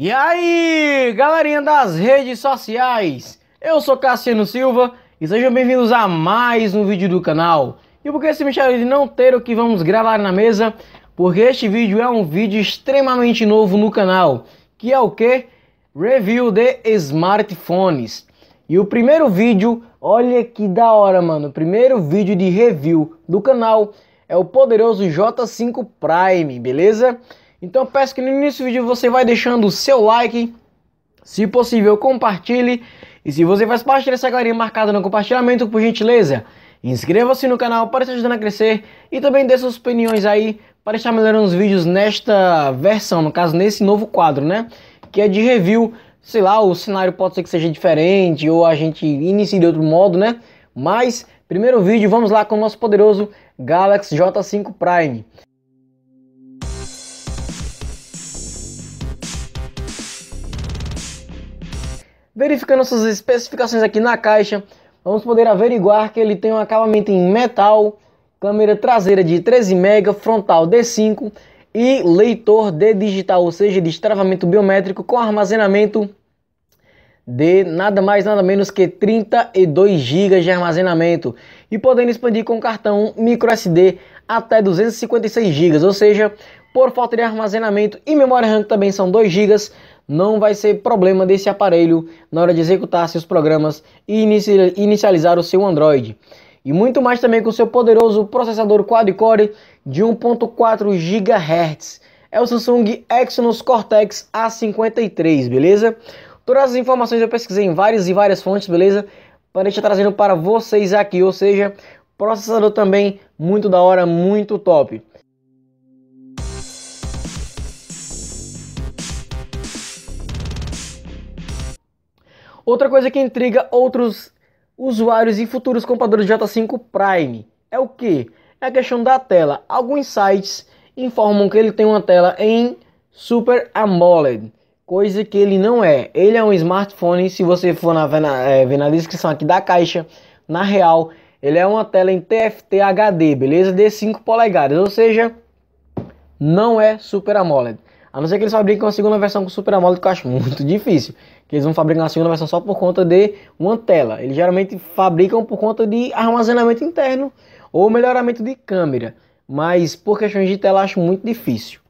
E aí, galerinha das redes sociais! Eu sou Cassiano Silva e sejam bem-vindos a mais um vídeo do canal. E por que esse Michel de não ter o que vamos gravar na mesa? Porque este vídeo é um vídeo extremamente novo no canal, que é o que? Review de smartphones. E o primeiro vídeo, olha que da hora, mano. O primeiro vídeo de review do canal é o poderoso J5 Prime, beleza? Então peço que no início do vídeo você vai deixando o seu like, se possível compartilhe, e se você faz parte dessa galerinha marcada no compartilhamento, por gentileza, inscreva-se no canal para estar ajudar a crescer e também dê suas opiniões aí para estar melhorando os vídeos nesta versão, no caso nesse novo quadro, né? Que é de review, sei lá, o cenário pode ser que seja diferente ou a gente inicie de outro modo, né? Mas, primeiro vídeo, vamos lá com o nosso poderoso Galaxy J5 Prime. Verificando suas especificações aqui na caixa, vamos poder averiguar que ele tem um acabamento em metal, câmera traseira de 13 MB, frontal D5 e leitor de digital, ou seja, de destravamento biométrico com armazenamento de nada mais nada menos que 32 GB de armazenamento e podendo expandir com cartão micro SD até 256 GB, ou seja, por falta de armazenamento e memória RAM também são 2 GB, não vai ser problema desse aparelho na hora de executar seus programas e inicializar o seu Android. E muito mais também com seu poderoso processador quad-core de 1.4 GHz. É o Samsung Exynos Cortex A53, beleza? Todas as informações eu pesquisei em várias e várias fontes, beleza? Para estar trazendo para vocês aqui, ou seja, processador também muito da hora, muito top. Outra coisa que intriga outros usuários e futuros compradores de J5 Prime é o que? É a questão da tela. Alguns sites informam que ele tem uma tela em Super AMOLED, coisa que ele não é. Ele é um smartphone, se você for na, na, é, ver na descrição aqui da caixa, na real, ele é uma tela em TFT HD, beleza? De 5 polegadas, ou seja, não é Super AMOLED. A não ser que eles fabriquem uma segunda versão com Super AMOLED, que eu acho muito difícil que eles vão fabricar na segunda versão só por conta de uma tela. Eles geralmente fabricam por conta de armazenamento interno ou melhoramento de câmera, mas por questões de tela acho muito difícil.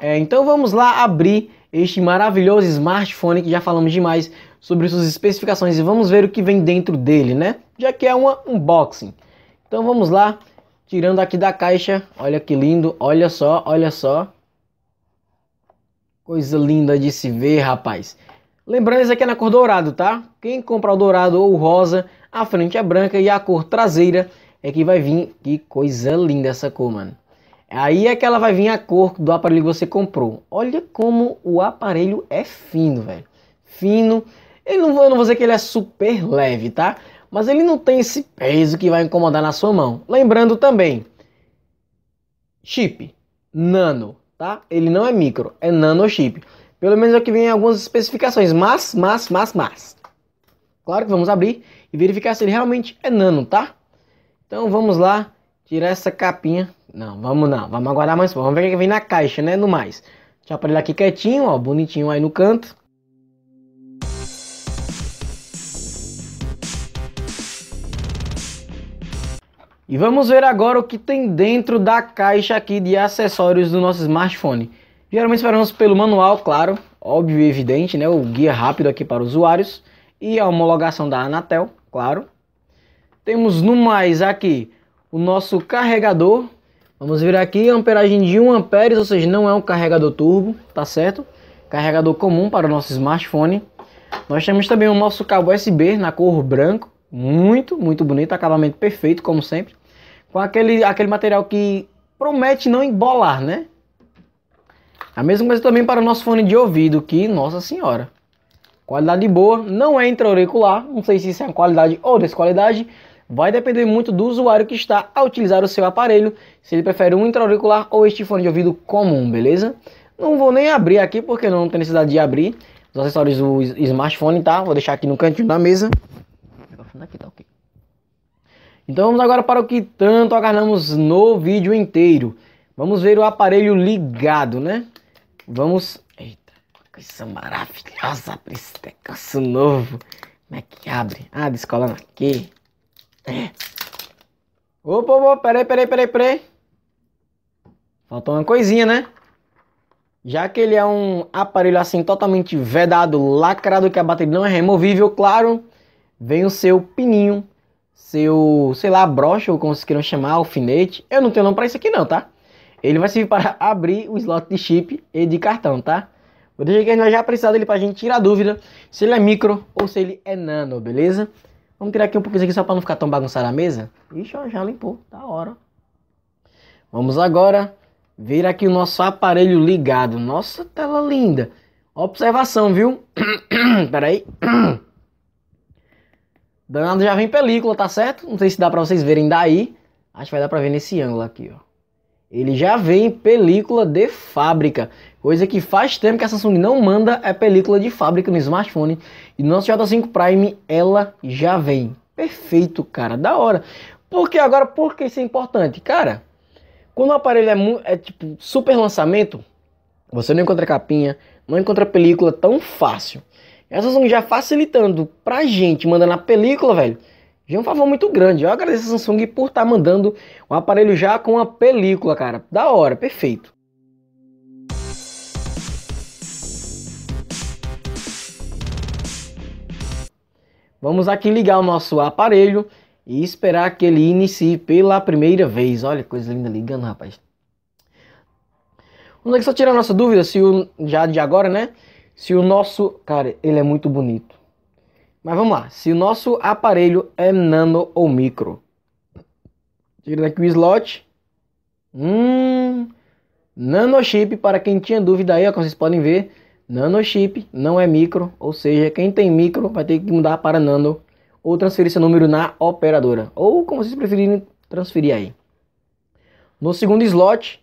É, então vamos lá abrir este maravilhoso smartphone que já falamos demais sobre suas especificações e vamos ver o que vem dentro dele, né? Já que é uma unboxing. Então vamos lá. Tirando aqui da caixa, olha que lindo, olha só, olha só. Coisa linda de se ver, rapaz. Lembrando, isso aqui é na cor dourado, tá? Quem comprar o dourado ou o rosa, a frente é branca e a cor traseira é que vai vir. Que coisa linda essa cor, mano. Aí é que ela vai vir a cor do aparelho que você comprou. Olha como o aparelho é fino, velho. Fino. Eu não, vou, eu não vou dizer que ele é super leve, tá? mas ele não tem esse peso que vai incomodar na sua mão. Lembrando também, chip nano, tá? Ele não é micro, é nano chip. Pelo menos é o que vem em algumas especificações, mas, mas, mas, mas. Claro que vamos abrir e verificar se ele realmente é nano, tá? Então vamos lá tirar essa capinha. Não, vamos não, vamos aguardar mais, vamos ver o que vem na caixa, né? No mais. Deixa para aparelho aqui quietinho, ó, bonitinho aí no canto. E vamos ver agora o que tem dentro da caixa aqui de acessórios do nosso smartphone. Geralmente esperamos pelo manual, claro, óbvio e evidente, né? O guia rápido aqui para usuários e a homologação da Anatel, claro. Temos no mais aqui o nosso carregador. Vamos ver aqui, amperagem de 1 a ou seja, não é um carregador turbo, tá certo? Carregador comum para o nosso smartphone. Nós temos também o nosso cabo USB na cor branco, muito, muito bonito, acabamento perfeito como sempre com aquele, aquele material que promete não embolar, né? A mesma coisa também para o nosso fone de ouvido, que, nossa senhora, qualidade boa, não é intra-auricular, não sei se isso é uma qualidade ou desqualidade, vai depender muito do usuário que está a utilizar o seu aparelho, se ele prefere um intra-auricular ou este fone de ouvido comum, beleza? Não vou nem abrir aqui, porque não tem necessidade de abrir os acessórios do smartphone, tá? Vou deixar aqui no cantinho da mesa. Vou aqui, tá ok. Então vamos agora para o que tanto agarramos no vídeo inteiro. Vamos ver o aparelho ligado, né? Vamos... Eita, coisa maravilhosa para esse novo. Como é que abre? Ah, descolando aqui. É. Opa, opa, peraí, peraí, peraí, peraí. Faltou uma coisinha, né? Já que ele é um aparelho assim totalmente vedado, lacrado, que a bateria não é removível, claro, vem o seu pininho seu, sei lá, brocha ou como vocês queiram chamar, alfinete. Eu não tenho nome para isso aqui não, tá? Ele vai servir para abrir o slot de chip e de cartão, tá? Vou deixar que a gente vai já precisar dele para a gente tirar dúvida se ele é micro ou se ele é nano, beleza? Vamos tirar aqui um pouquinho aqui só para não ficar tão bagunçado a mesa. Ixi, ó, já limpou, da hora. Vamos agora ver aqui o nosso aparelho ligado. Nossa, tela linda. Observação, viu? Peraí. Danado já vem película, tá certo? Não sei se dá pra vocês verem daí. Acho que vai dar pra ver nesse ângulo aqui, ó. Ele já vem película de fábrica. Coisa que faz tempo que a Samsung não manda é película de fábrica no smartphone. E no nosso J5 Prime ela já vem. Perfeito, cara. Da hora. Por que agora? Por que isso é importante? Cara, quando o aparelho é, é tipo super lançamento, você não encontra capinha, não encontra película tão fácil. Essa Samsung já facilitando pra gente, mandando a película, velho, já é um favor muito grande. Eu agradeço a Samsung por estar tá mandando o um aparelho já com a película, cara. Da hora, perfeito. Vamos aqui ligar o nosso aparelho e esperar que ele inicie pela primeira vez. Olha que coisa linda ligando, rapaz. Vamos aqui só tirar nossa dúvida se o já de agora, né? Se o nosso. Cara, ele é muito bonito. Mas vamos lá. Se o nosso aparelho é nano ou micro. Tirando aqui o slot. Hum. Nanochip, para quem tinha dúvida aí, ó, como vocês podem ver. Nanochip não é micro, ou seja, quem tem micro vai ter que mudar para nano ou transferir seu número na operadora, ou como vocês preferirem transferir aí. No segundo slot,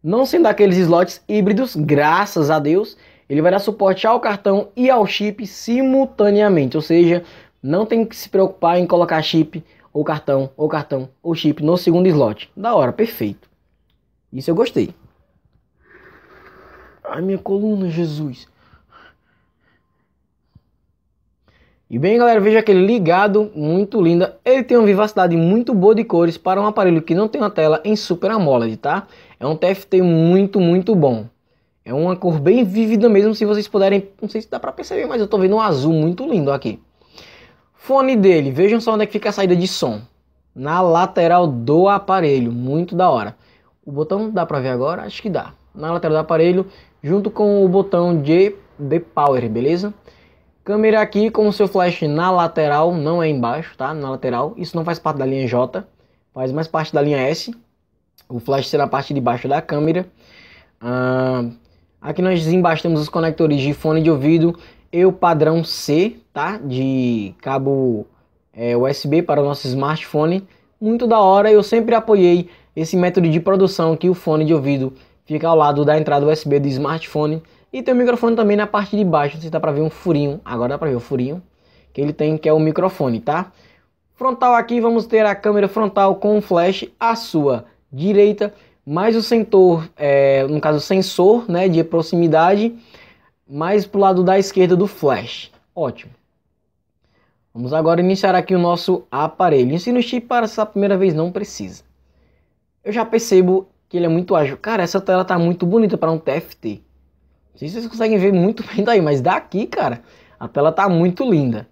não sendo aqueles slots híbridos, graças a Deus, ele vai dar suporte ao cartão e ao chip simultaneamente, ou seja, não tem que se preocupar em colocar chip ou cartão ou cartão ou chip no segundo slot. Da hora, perfeito. Isso eu gostei. Ai, minha coluna, Jesus. E bem, galera, veja aquele ligado, muito linda. Ele tem uma vivacidade muito boa de cores para um aparelho que não tem uma tela em Super AMOLED, tá? É um TFT muito, muito bom. É uma cor bem vívida mesmo, se vocês puderem, não sei se dá para perceber, mas eu estou vendo um azul muito lindo aqui. Fone dele, vejam só onde é que fica a saída de som. Na lateral do aparelho, muito da hora. O botão dá para ver agora? Acho que dá. Na lateral do aparelho, junto com o botão de, de power, beleza? Câmera aqui com o seu flash na lateral, não é embaixo, tá? Na lateral. Isso não faz parte da linha J, faz mais parte da linha S. O flash será a parte de baixo da câmera. Ah, Aqui nós desembastamos os conectores de fone de ouvido e o padrão C, tá? De cabo é, USB para o nosso smartphone. Muito da hora, eu sempre apoiei esse método de produção que o fone de ouvido fica ao lado da entrada USB do smartphone. E tem o microfone também na parte de baixo, se dá para ver um furinho, agora dá para ver o furinho que ele tem, que é o microfone, tá? Frontal aqui, vamos ter a câmera frontal com flash à sua direita mais o sensor, é, no caso sensor né, de proximidade, mais para o lado da esquerda do flash. Ótimo. Vamos agora iniciar aqui o nosso aparelho. Ensino chip para essa primeira vez não precisa. Eu já percebo que ele é muito ágil. Cara, essa tela tá muito bonita para um TFT. Não sei se vocês conseguem ver muito bem daí, mas daqui, cara, a tela tá muito linda.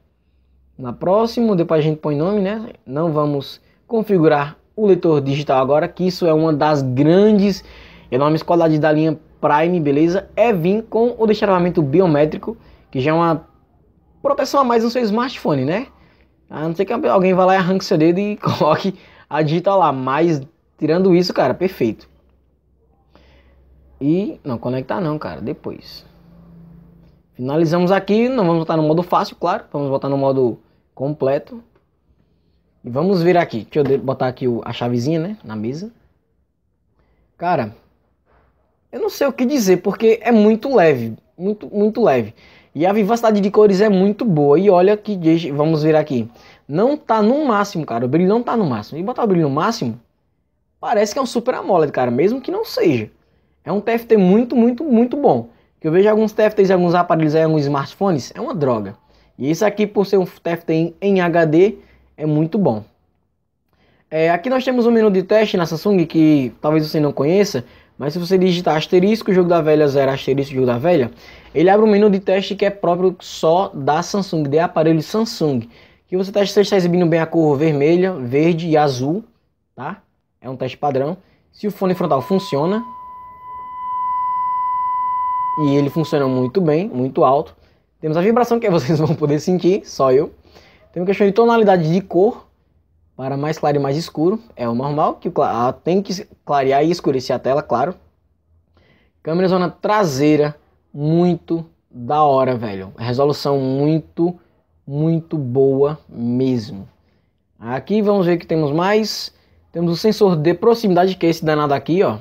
Na próxima, depois a gente põe nome, né? Não vamos configurar o leitor digital agora, que isso é uma das grandes, enormes qualidades da linha Prime, beleza? É vir com o destravamento biométrico, que já é uma proteção a mais no seu smartphone, né? A não ser que alguém vá lá e arranque seu dedo e coloque a digital lá, mas tirando isso, cara, perfeito. E não conectar não, cara, depois. Finalizamos aqui, não vamos botar no modo fácil, claro, vamos botar no modo completo. E vamos vir aqui. Deixa eu botar aqui a chavezinha, né? Na mesa. Cara, eu não sei o que dizer, porque é muito leve. Muito, muito leve. E a vivacidade de cores é muito boa. E olha que, vamos ver aqui. Não tá no máximo, cara. O brilho não tá no máximo. E botar o brilho no máximo, parece que é um super AMOLED, cara. Mesmo que não seja. É um TFT muito, muito, muito bom. Que eu vejo alguns TFTs alguns aparelhos aí, alguns smartphones, é uma droga. E isso aqui, por ser um TFT em, em HD, é muito bom. É, aqui nós temos um menu de teste na Samsung que talvez você não conheça, mas se você digitar asterisco jogo da velha 0 asterisco jogo da velha, ele abre um menu de teste que é próprio só da Samsung, de aparelho Samsung. Que você testa se está exibindo bem a cor vermelha, verde e azul, tá? É um teste padrão. Se o fone frontal funciona, e ele funciona muito bem, muito alto. Temos a vibração que vocês vão poder sentir, só eu. Tem uma questão de tonalidade de cor. Para mais claro e mais escuro, é o normal, que ah, tem que clarear e escurecer a tela, claro. Câmera zona traseira, muito da hora, velho. Resolução muito, muito boa mesmo. Aqui vamos ver que temos mais. Temos o sensor de proximidade, que é esse danado aqui, ó.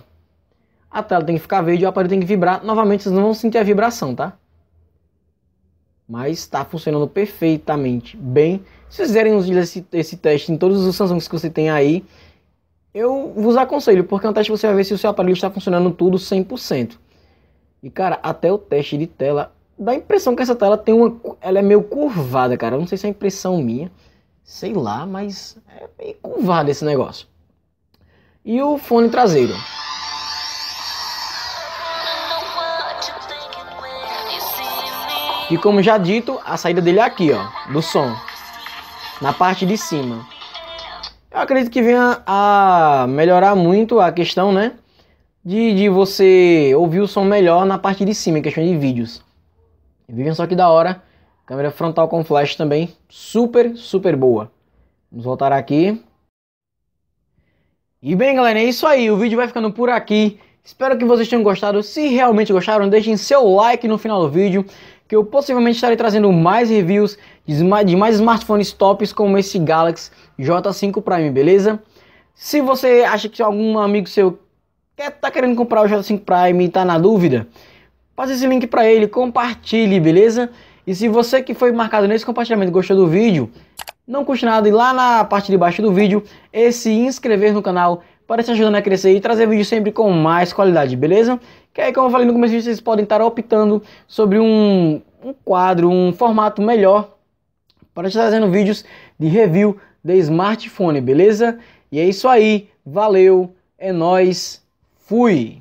A tela tem que ficar verde e o aparelho tem que vibrar. Novamente, vocês não vão sentir a vibração, tá? mas está funcionando perfeitamente bem. Se fizerem esse, esse teste em todos os Samsungs que você tem aí, eu vos aconselho, porque é um teste que você vai ver se o seu aparelho está funcionando tudo 100%. E cara, até o teste de tela dá a impressão que essa tela tem uma ela é meio curvada, cara. não sei se é impressão minha, sei lá, mas é meio curvado esse negócio. E o fone traseiro. que como já dito, a saída dele é aqui, ó, do som, na parte de cima. Eu acredito que venha a melhorar muito a questão, né, de, de você ouvir o som melhor na parte de cima, em questão de vídeos. Vejam só que da hora, câmera frontal com flash também, super, super boa. Vamos voltar aqui. E bem, galera, é isso aí, o vídeo vai ficando por aqui. Espero que vocês tenham gostado. Se realmente gostaram, deixem seu like no final do vídeo que eu possivelmente estarei trazendo mais reviews de mais smartphones tops como esse Galaxy J5 Prime, beleza? Se você acha que algum amigo seu quer tá querendo comprar o J5 Prime e está na dúvida, passe esse link para ele, compartilhe, beleza? E se você que foi marcado nesse compartilhamento gostou do vídeo, não custa nada ir lá na parte de baixo do vídeo e se inscrever no canal para te ajudando a crescer e trazer vídeos sempre com mais qualidade, beleza? Que aí, como eu falei no começo, vocês podem estar optando sobre um, um quadro, um formato melhor para te trazendo vídeos de review de smartphone, beleza? E é isso aí, valeu, é nós, fui!